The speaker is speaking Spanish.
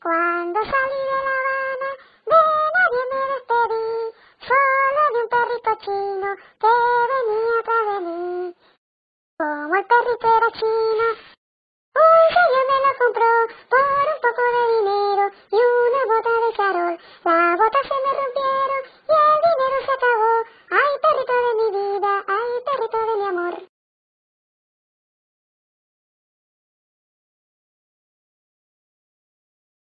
Cuando salí de La Habana, de nadie me despedí, solo de un perrito chino que venía tras de mí. Como el perrito era chino, un señor me lo compró por un poco de dinero y una bota de caro.